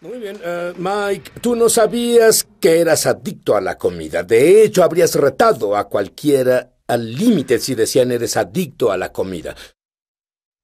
Muy bien, eh, Mike, tú no sabías que eras adicto a la comida. De hecho, habrías retado a cualquiera al límite si decían eres adicto a la comida.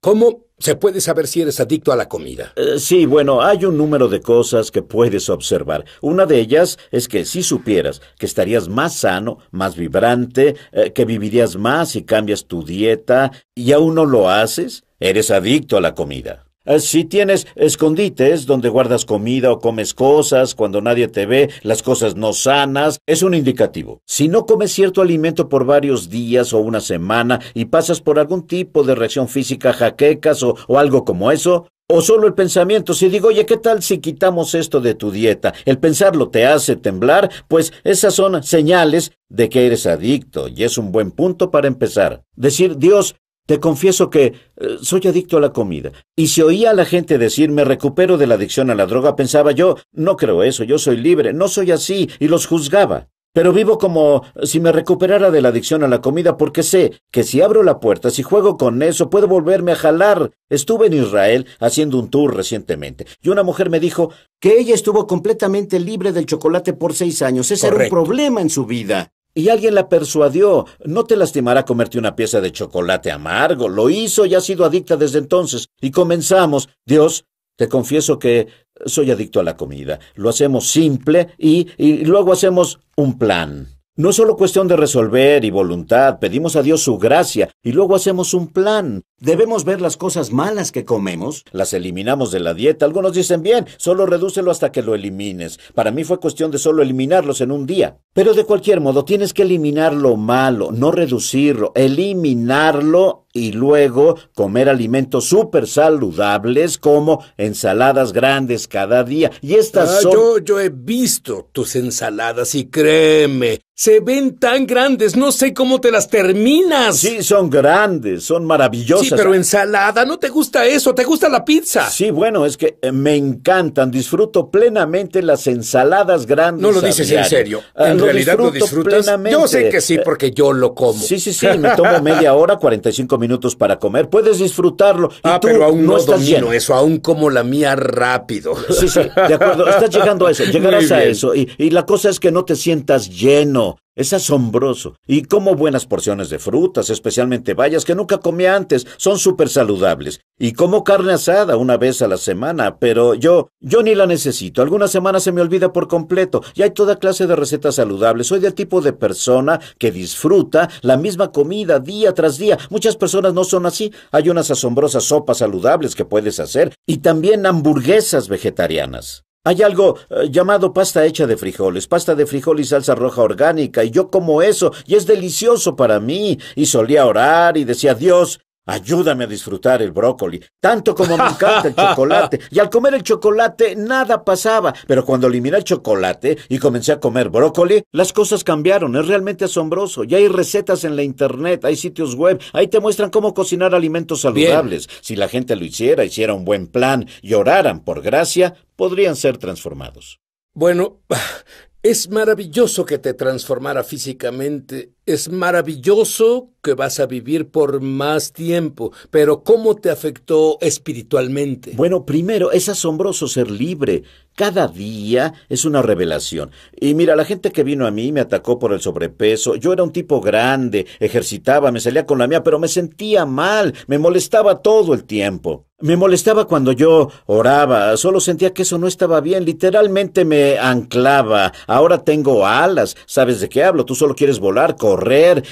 ¿Cómo se puede saber si eres adicto a la comida? Eh, sí, bueno, hay un número de cosas que puedes observar. Una de ellas es que si supieras que estarías más sano, más vibrante, eh, que vivirías más si cambias tu dieta y aún no lo haces, eres adicto a la comida. Eh, si tienes escondites donde guardas comida o comes cosas cuando nadie te ve, las cosas no sanas, es un indicativo. Si no comes cierto alimento por varios días o una semana y pasas por algún tipo de reacción física, jaquecas o, algo como eso, o solo el pensamiento, si digo, oye, ¿qué tal si quitamos esto de tu dieta? El pensarlo te hace temblar, pues esas son señales de que eres adicto y es un buen punto para empezar. Decir, Dios, te confieso que eh, soy adicto a la comida. Y si oía a la gente decir me recupero de la adicción a la droga, pensaba yo, no creo eso, yo soy libre, no soy así, y los juzgaba. Pero vivo como eh, si me recuperara de la adicción a la comida porque sé que si abro la puerta, si juego con eso, puedo volverme a jalar. Estuve en Israel haciendo un tour recientemente y una mujer me dijo que ella estuvo completamente libre del chocolate por seis años. Ese era un problema en su vida. Y alguien la persuadió. No te lastimará comerte una pieza de chocolate amargo. Lo hizo y ha sido adicta desde entonces. Y comenzamos. Dios, te confieso que soy adicto a la comida. Lo hacemos simple y, luego hacemos un plan. No es solo cuestión de resolver y voluntad, pedimos a Dios su gracia y luego hacemos un plan. Debemos ver las cosas malas que comemos. Las eliminamos de la dieta. Algunos dicen, bien, solo redúcelo hasta que lo elimines. Para mí fue cuestión de solo eliminarlos en un día. Pero de cualquier modo, tienes que eliminar lo malo, no reducirlo, eliminarlo y luego comer alimentos súper saludables como ensaladas grandes cada día. Y estas ah, son... Yo, yo he visto tus ensaladas y créeme, se ven tan grandes, no sé cómo te las terminas. Sí, son grandes, son maravillosas pero ensalada, no te gusta eso, te gusta la pizza. Sí, bueno, es que eh, me encantan, disfruto plenamente las ensaladas grandes. No lo dices en serio, ah, en realidad disfruto lo disfrutas. Yo sé que sí, eh, porque yo lo como. Sí, sí, sí, me tomo media hora, 45 minutos para comer, puedes disfrutarlo. Ah, pero aún no, domino eso, aún como la mía rápido. Sí, sí, de acuerdo, estás llegando a eso, llegarás a eso, y, y la cosa es que no te sientas lleno, es asombroso. Y como buenas porciones de frutas, especialmente bayas que nunca comí antes, son súper saludables. Y como carne asada una vez a la semana, pero yo, yo ni la necesito. Algunas semanas se me olvida por completo. Y hay toda clase de recetas saludables. Soy del tipo de persona que disfruta la misma comida día tras día. Muchas personas no son así. Hay unas asombrosas sopas saludables que puedes hacer y también hamburguesas vegetarianas. Hay algo eh, llamado pasta hecha de frijoles, pasta de frijol y salsa roja orgánica, y yo como eso, y es delicioso para mí, y solía orar y decía, Dios, Ayúdame a disfrutar el brócoli, tanto como me encanta el chocolate. Y al comer el chocolate nada pasaba, pero cuando eliminé el chocolate y comencé a comer brócoli, las cosas cambiaron. Es realmente asombroso. Ya hay recetas en la internet, hay sitios web, ahí te muestran cómo cocinar alimentos saludables. Si la gente lo hiciera, hiciera un buen plan y oraran por gracia, podrían ser transformados. Bueno, es maravilloso que te transformara físicamente es maravilloso que vas a vivir por más tiempo, pero ¿cómo te afectó espiritualmente? Bueno, primero, es asombroso ser libre. Cada día es una revelación. Y mira, la gente que vino a mí me atacó por el sobrepeso. Yo era un tipo grande, ejercitaba, me salía con la mía, pero me sentía mal, me molestaba todo el tiempo. Me molestaba cuando yo oraba, solo sentía que eso no estaba bien, literalmente me anclaba. Ahora tengo alas, sabes de qué hablo, tú solo quieres volar, correr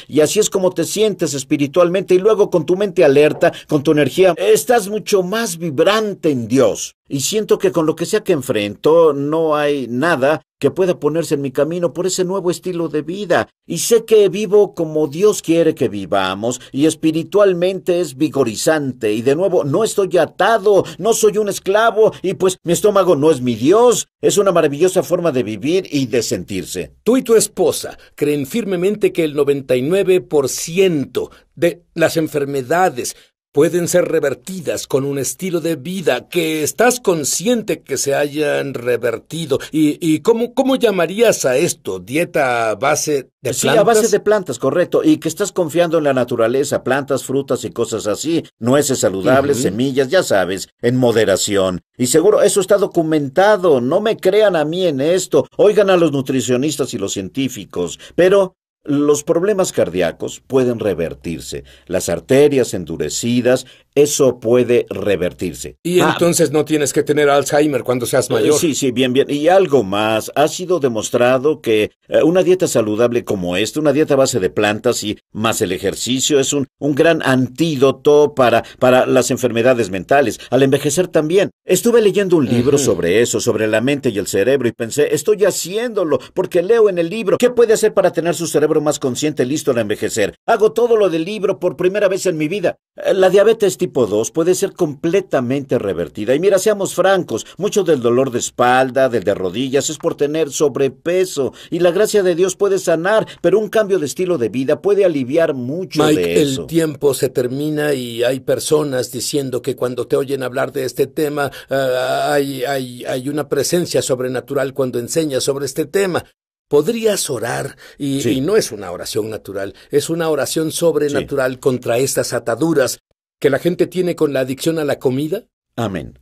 y así es como te sientes espiritualmente y luego con tu mente alerta, con tu energía, estás mucho más vibrante en Dios y siento que con lo que sea que enfrento no hay nada que pueda ponerse en mi camino por ese nuevo estilo de vida, y sé que vivo como Dios quiere que vivamos, y espiritualmente es vigorizante, y de nuevo no estoy atado, no soy un esclavo, y pues mi estómago no es mi Dios, es una maravillosa forma de vivir y de sentirse. Tú y tu esposa creen firmemente que el 99% de las enfermedades, pueden ser revertidas con un estilo de vida que estás consciente que se hayan revertido. ¿Y, y cómo, cómo llamarías a esto? ¿Dieta a base de plantas? Sí, a base de plantas, correcto. Y que estás confiando en la naturaleza, plantas, frutas y cosas así, nueces saludables, semillas, ya sabes, en moderación. Y seguro, eso está documentado. No me crean a mí en esto. Oigan a los nutricionistas y los científicos. Pero los problemas cardíacos pueden revertirse. Las arterias endurecidas eso puede revertirse. Y ah. entonces no tienes que tener Alzheimer cuando seas eh, mayor. Sí, sí, bien, bien. Y algo más, ha sido demostrado que eh, una dieta saludable como esta, una dieta base de plantas y más el ejercicio, es un, gran antídoto para, para las enfermedades mentales, al envejecer también. Estuve leyendo un libro sobre eso, sobre la mente y el cerebro, y pensé, estoy haciéndolo, porque leo en el libro, ¿qué puede hacer para tener su cerebro más consciente, listo al envejecer? Hago todo lo del libro por primera vez en mi vida. Eh, la diabetes tipo tipo 2 puede ser completamente revertida. Y mira, seamos francos, mucho del dolor de espalda, del de rodillas, es por tener sobrepeso. Y la gracia de Dios puede sanar, pero un cambio de estilo de vida puede aliviar mucho de eso. El tiempo se termina y hay personas diciendo que cuando te oyen hablar de este tema, ah, hay, una presencia sobrenatural cuando enseñas sobre este tema. Podrías orar, y, y, no es una oración natural, es una oración sobrenatural contra estas ataduras que la gente tiene con la adicción a la comida? Amén.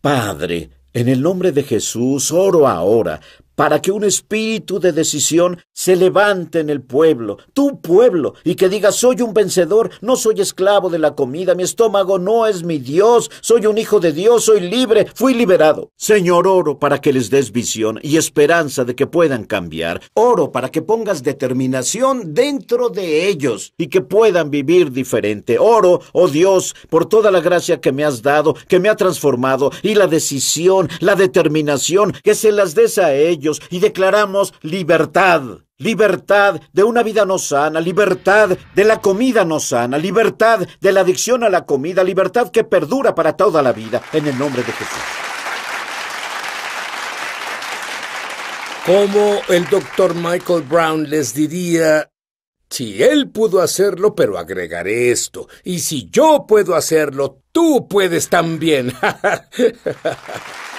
Padre, en el nombre de Jesús oro ahora para que un espíritu de decisión se levante en el pueblo, tu pueblo, y que diga, soy un vencedor, no soy esclavo de la comida, mi estómago no es mi Dios, soy un hijo de Dios, soy libre, fui liberado. Señor, oro para que les des visión y esperanza de que puedan cambiar, oro para que pongas determinación dentro de ellos y que puedan vivir diferente. Oro, oh Dios, por toda la gracia que me has dado, que me ha transformado, y la decisión, la determinación, que se las des a ellos y declaramos libertad. Libertad de una vida no sana, libertad de la comida no sana, libertad de la adicción a la comida, libertad que perdura para toda la vida, en el nombre de Jesús. Como el doctor Michael Brown les diría, si él pudo hacerlo, pero agregaré esto, y si yo puedo hacerlo, tú puedes también.